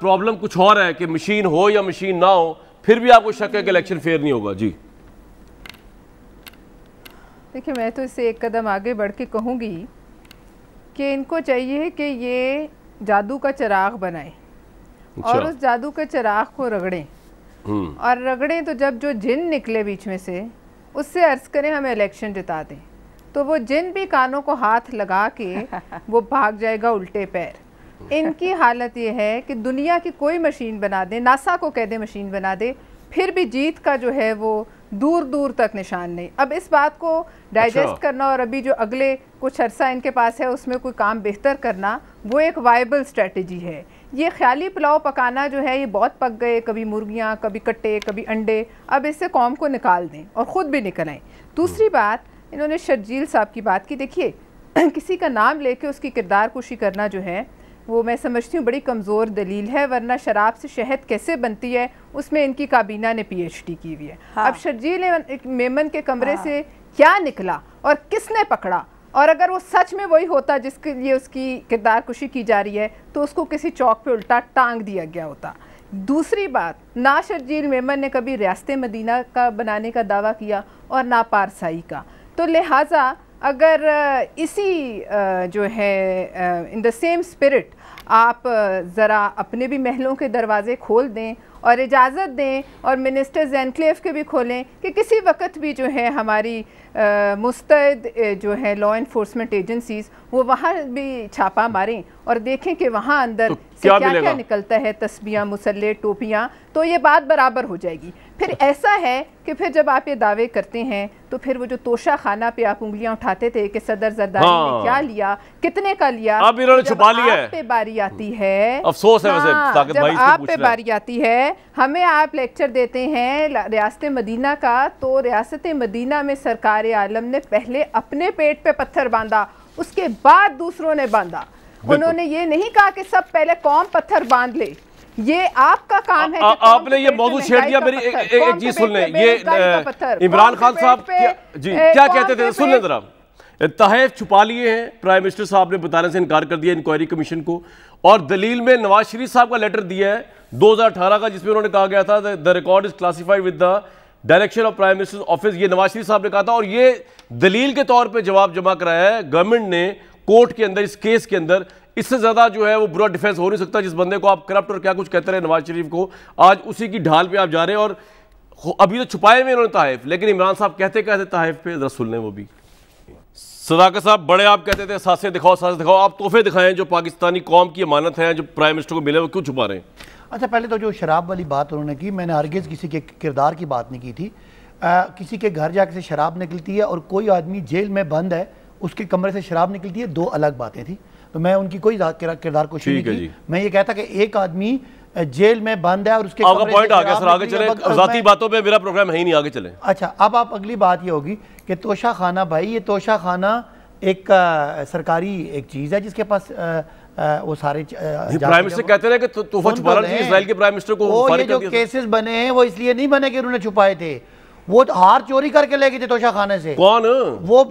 Problem कुछ और है कि मशीन हो या मशीन ना हो फिर भी आपको शक है कि इलेक्शन फेयर नहीं होगा जी देखिए मैं तो इसे एक कदम आगे बढ़ के कहूँगी कि इनको चाहिए कि ये जादू का चिराग बनाए अच्छा। और उस जादू के चिराग को रगड़ें हम्म। और रगड़ें तो जब जो जिन निकले बीच में से उससे अर्ज करें हमें इलेक्शन जिता दें तो वो जिन भी कानों को हाथ लगा के वो भाग जाएगा उल्टे पैर इनकी हालत ये है कि दुनिया की कोई मशीन बना दे नासा को कह दे मशीन बना दे फिर भी जीत का जो है वो दूर दूर तक निशान नहीं अब इस बात को डाइजेस्ट अच्छा। करना और अभी जो अगले कुछ अरसा इनके पास है उसमें कोई काम बेहतर करना वो एक वाइबल स्ट्रेटजी है ये ख्याली पुलाव पकाना जो है ये बहुत पक गए कभी मुर्गियाँ कभी कट्टे कभी अंडे अब इससे कौम को निकाल दें और ख़ुद भी निकल आएँ दूसरी हम्म। बात इन्होंने शर्जील साहब की बात की देखिए किसी का नाम लेके उसकी किरदार कुशी करना जो है वो मैं समझती हूँ बड़ी कमज़ोर दलील है वरना शराब से शहद कैसे बनती है उसमें इनकी काबीना ने पीएचडी की हुई है हाँ। अब शर्जील मेमन के कमरे हाँ। से क्या निकला और किसने पकड़ा और अगर वो सच में वही होता जिसके लिए उसकी किरदार कुशी की जा रही है तो उसको किसी चौक पर उल्टा टांग दिया गया होता दूसरी बात ना शर्जील मेमन ने कभी रियासत मदीना का बनाने का दावा किया और ना पारसाई का तो लिहाजा अगर इसी जो है इन द सेम स्पिरिट आप ज़रा अपने भी महलों के दरवाज़े खोल दें और इजाज़त दें और मिनिस्टर्स एनक्लेव के भी खोलें कि किसी वक्त भी जो है हमारी मुस्तैद जो है लॉ इन्फोर्समेंट एजेंसीज़ वो वहाँ भी छापा मारें और देखें कि वहाँ अंदर तो क्या, क्या क्या निकलता है तस्बियाँ मुसल्ले टोपियाँ तो ये बात बराबर हो जाएगी फिर अच्छा। ऐसा है कि फिर जब आप ये दावे करते हैं तो फिर वो जो तोशा खाना पे आप उंगलियां उठाते थे कि सदर जरदारी हाँ। ने क्या लिया कितने का लिया आप इन्होंने तो छुपा लिया है पे बारी आती है अफसोस है वैसे हाँ, भाई आप पे बारी आती है हमें आप लेक्चर देते हैं रियासत मदीना का तो रियासत मदीना में सरकार आलम ने पहले अपने पेट पे पत्थर बांधा उसके बाद दूसरों ने बांधा उन्होंने ये नहीं कहा कि सब पहले कौम पत्थर बांध ले ये आपका काम है आ, आपने ये मौजूद छेड़ दिया मेरी एक चीज सुन ले ये इमरान खान साहब जी क्या कहते थे सुन लें जरा तहफ छुपा लिए हैं प्राइम मिनिस्टर साहब ने बताने से इनकार कर दिया इंक्वायरी कमीशन को और दलील में नवाज शरीफ साहब का लेटर दिया है 2018 का जिसमें उन्होंने कहा गया था the record is classified with the direction of prime minister office ये नवाज शरीफ साहब ने कहा था और ये दलील के तौर पर जवाब जमा कराया है गवर्नमेंट ने कोर्ट के अंदर इस केस के अंदर इससे ज़्यादा जो है वो बुरा डिफेंस हो नहीं सकता जिस बंदे को आप करप्ट और क्या कुछ कहते रहे नवाज शरीफ को आज उसी की ढाल पे आप जा रहे हैं और अभी तो छुपाए हुए इन्होंने तहफ लेकिन इमरान साहब कहते कहते तहफ पे रसूल ने वो भी सदाकर साहब बड़े आप कहते थे सासे दिखाओ सासे दिखाओ आप तोहफे दिखाएं जो पाकिस्तानी कौम की अमानत है जो प्राइम मिनिस्टर को मिले वो क्यों छुपा रहे हैं अच्छा पहले तो जो शराब वाली बात उन्होंने की मैंने हरगिज़ किसी के किरदार की बात नहीं की थी आ, किसी के घर जाके से शराब निकलती है और कोई आदमी जेल में बंद है उसके कमरे से शराब निकलती है दो अलग बातें थी तो मैं उनकी कोई किरदार कोशिश नहीं की मैं ये कहता कि एक आदमी जेल में बंद है और उसके आपका पॉइंट आ गया सर आगे चले जाती बातों पे मेरा प्रोग्राम है ही नहीं आगे चले अच्छा अब आप अगली बात ये होगी कि तोशा खाना भाई ये तोशा खाना एक आ, सरकारी एक चीज़ है जिसके पास आ, वो सारे प्राइम मिनिस्टर कहते तो रहे कि तोहफा इसराइल के प्राइम मिनिस्टर को वो ये जो केसेस बने हैं वो इसलिए नहीं बने कि उन्होंने छुपाए थे वो तो हार चोरी करके ले गए थे तोशा खाने से कौन वो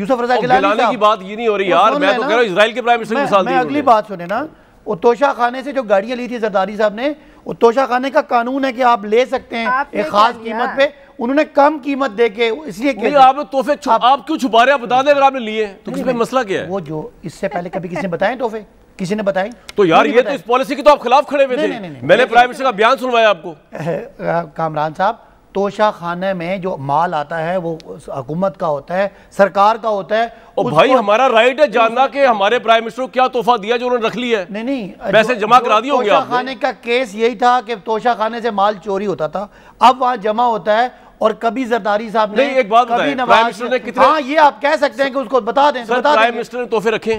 यूसुफ रजा की बात ये नहीं हो रही यार मैं तो कह रहा हूँ इसराइल के प्राइम मिनिस्टर अगली बात सुने ना वो तोशा खाने से जो गाड़ियाँ ली थी जरदारी साहब ने वो तोशा खाने का कानून है कि आप ले सकते हैं एक खास कीमत पे उन्होंने कम कीमत दे के इसलिए आपने तोहफे आप, आप क्यों छुपा रहे हैं बता दें अगर आपने लिए तो इसमें मसला क्या है वो जो इससे पहले कभी किसी ने बताए तोहफे किसी ने बताए तो यार ये तो इस पॉलिसी के तो आप खिलाफ खड़े हुए थे मैंने प्राइम मिनिस्टर का बयान सुनवाया आपको कामरान साहब तोशा खाने में जो माल आता है वो हुकूमत का होता है सरकार का होता है और भाई हमारा राइट है जानना कि हमारे प्राइम मिनिस्टर को क्या तोहफा दिया जो उन्होंने रख लिया है नहीं नहीं पैसे जमा करा दिए होंगे तोशा खाने का केस यही था कि तोशा खाने से माल चोरी होता था अब वहां जमा होता है और कभी जरदारी साहब ने एक बात कभी नवाज ने कितने हाँ ये आप कह सकते हैं कि उसको बता दें प्राइम मिनिस्टर ने तोहफे रखे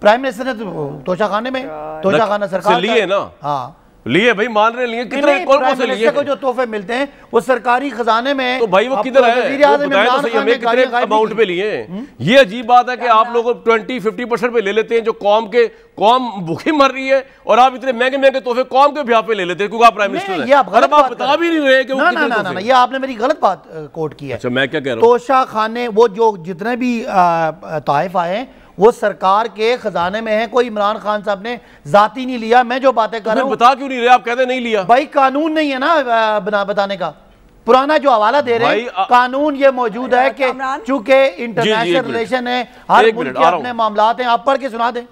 प्राइम मिनिस्टर ने तो- तोशा खाने में तोशा खाना सरकार लिए ना हाँ लिए भाई मान रहे लिए कितने कौन कौन से लिए को जो तोहफे मिलते हैं वो सरकारी खजाने में तो भाई वो किधर तो है कितने अमाउंट पे लिए हम्म? ये अजीब बात है कि आप लोग ट्वेंटी फिफ्टी परसेंट पे ले लेते हैं जो कौम के कौम भूखी मर रही है और आप इतने महंगे महंगे तोहफे कौम के भी पे ले लेते हैं क्योंकि आप प्राइम मिनिस्टर आप मतलब बता भी नहीं रहे ये आपने मेरी गलत बात कोट की है अच्छा, मैं क्या कह रहा हूँ तोशा खाने वो जो जितने भी ताइफ आए हैं वो सरकार के खजाने में है कोई इमरान खान साहब ने जाती नहीं लिया मैं जो बातें कर तो रहा हूँ बता क्यों नहीं रहे आप कहते नहीं लिया भाई कानून नहीं है ना बना बताने का पुराना जो हवाला दे रहे हैं कानून ये मौजूद है कि चूंकि इंटरनेशनल रिलेशन है हर मुल्क अपने मामला हैं आप पढ़ के सुना दें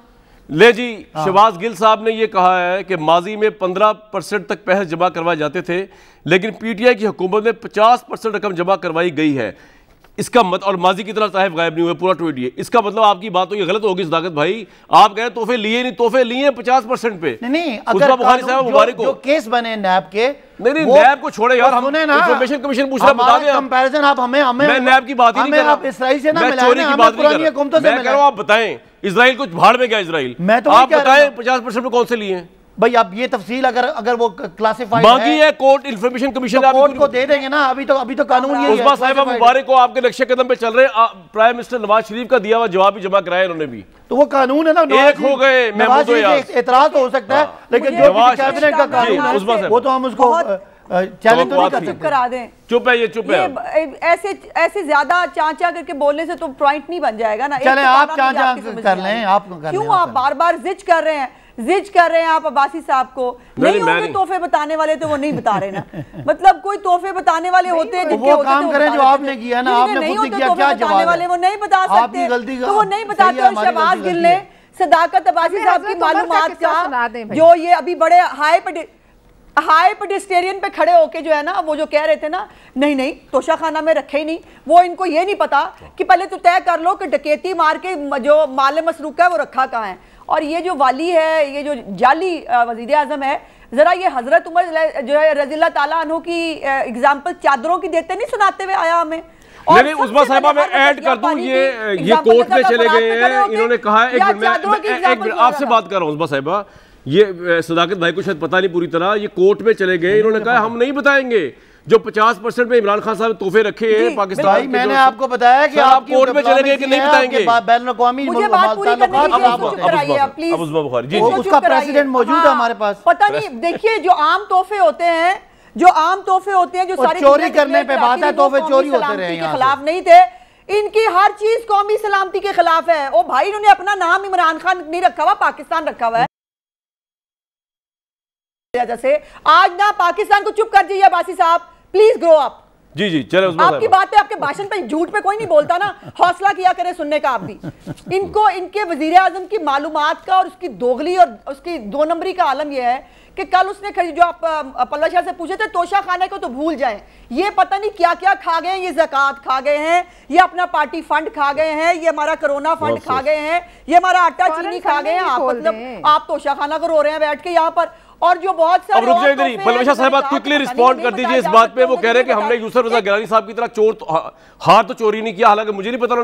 ले जी हाँ। शहबाज गिल साहब ने यह कहा है कि माजी में 15 परसेंट तक पैसे जमा करवाए जाते थे लेकिन पीटीआई की हुकूमत में 50 परसेंट रकम जमा करवाई गई है इसका मत और माजी की तरह साहब गायब नहीं हुए पूरा ट्वीट ये इसका मतलब आपकी बात हो ये गलत होगी सदाकत भाई आप कह तोहफे लिए नहीं तोहफे लिए पचास परसेंट पे नहीं अगर केस बने नैब के नहीं नहीं नैब को छोड़े यार कमीशन पूछ रहा बता दें कंपैरिजन आप हमें हमें मैं नैब की बात ही नहीं कर आप इजराइल से ना की बात कर रहा हूं आप बताएं इसराइल कुछ भाड़ में गया इसराइल मैं तो आप बताएं पचास परसेंट पे कौन से लिए हैं भाई आप ये तफसील अगर अगर वो क्लासिफाइड बाकी है, है कोर्ट इंफॉर्मेशन कमीशन तो कोर्ट को दे देंगे ना अभी तो अभी तो कानून ये है मुबारक को आपके नक्शे कदम पे चल रहे प्राइम मिनिस्टर नवाज शरीफ का दिया हुआ जवाब भी जमा कराया उन्होंने भी तो वो कानून है ना एक हो गए एतराज तो हो सकता है हाँ। लेकिन जो कैबिनेट का कानून है वो तो हम उसको चैलेंज तो नहीं चुप करा दें चुप है ये चुप है ऐसे ऐसे ज्यादा चाचा करके बोलने से तो पॉइंट नहीं बन जाएगा ना चले तो आप चाचा कर लें आप क्यों आप बार बार कर रहे हैं जिज कर रहे हैं आप अब्बासी साहब को नहीं होंगे तोहफे बताने वाले तो वो नहीं बता रहे ना मतलब कोई तोहफे बताने वाले होते हैं वो काम तो करें जो आपने किया ना आपने नहीं होते तो तोहफे बताने वाले वो नहीं बता सकते तो वो नहीं बताते शहबाज गिल ने सदाकत अब्बासी साहब की मालूम का जो ये अभी बड़े हाई पर हाई पेडिस्टेरियन पे खड़े होके जो है ना वो जो कह रहे थे ना नहीं नहीं तोशा खाना में रखे ही नहीं वो इनको ये नहीं पता कि पहले तो तय कर लो कि डकेती मार के जो माल मसरूक है वो रखा कहाँ है और ये जो वाली है ये जो जाली वजीर अजम है ज़रा ये हज़रत उमर जो है रजील्ला तु की एग्जाम्पल चादरों की देते नहीं सुनाते हुए आया हमें नहीं उस्मा साहबा मैं ऐड कर दूं ये ये कोर्ट में चले गए हैं इन्होंने कहा है एक मिनट मैं आपसे बात कर रहा हूं उजमा साहबा ये सदाकत भाई को शायद पता नहीं पूरी तरह ये कोर्ट में चले गए इन्होंने कहा हम नहीं बताएंगे जो 50 परसेंट में इमरान खान साहब तोहफे रखे हैं पाकिस्तान मैंने आपको बताया कि आप कोर्ट में चले गए कि नहीं बताएंगे उसका प्रेसिडेंट मौजूद है हाँ, हमारे पास पता नहीं देखिए जो आम तोहफे होते हैं जो आम तोहफे होते हैं जो सारी चोरी करने पे बात है तोहफे चोरी होते रहे के खिलाफ नहीं थे इनकी हर चीज कौमी सलामती के खिलाफ है ओ भाई इन्होंने अपना नाम इमरान खान नहीं रखा हुआ पाकिस्तान रखा हुआ है से आज ना पाकिस्तान को चुप कर दीजिए बासी साहब प्लीज ग्रो अप जी जी चलो आपकी बात पे आपके भाषण पे झूठ पे कोई नहीं बोलता ना हौसला किया करे सुनने का आप भी इनको इनके वजीर आजम की मालूम का और उसकी दोगली और उसकी दो नंबरी का आलम यह है कि कल उसने जो आप पल्ला शाह से पूछे थे तोशा खाने को तो भूल जाएं ये पता नहीं क्या क्या खा गए ये जक़ात खा गए हैं ये अपना पार्टी फंड खा गए हैं ये हमारा कोरोना फंड खा गए हैं ये हमारा आटा चीनी खा गए हैं आप मतलब आप तोशा खाना को रो रहे हैं बैठ के यहाँ पर और जो बहुत सारे रिस्पॉन्ड कर दीजिए इस बात पे वो कह रहे हैं कि हमने यूसर रजा गिरानी साहब की तरह चोर हाथ तो चोरी नहीं किया हालांकि मुझे नहीं पता